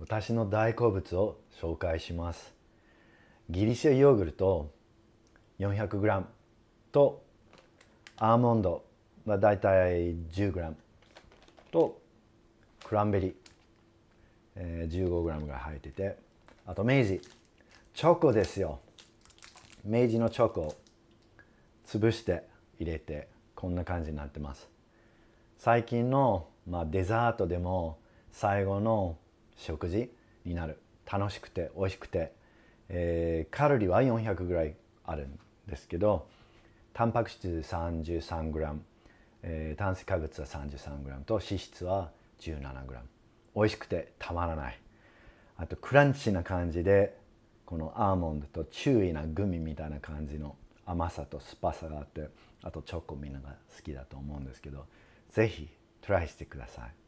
私の大好物を紹介しますギリシャヨーグルト 400g とアーモンドはだいたい 10g とクランベリー、え 15g が入っててあと明治チョコですよ明治のチョコを潰して入れてこんな感じになってます最近の、まあ、デザートでも最後の食事になる楽しくて美味しくて、えー、カロリーは400ぐらいあるんですけどタンパク質 33g、えー、炭水化物は 33g と脂質は 17g 美味しくてたまらないあとクランチな感じでこのアーモンドとチューイなグミみたいな感じの甘さと酸っぱさがあってあとチョコみんなが好きだと思うんですけど是非トライしてください。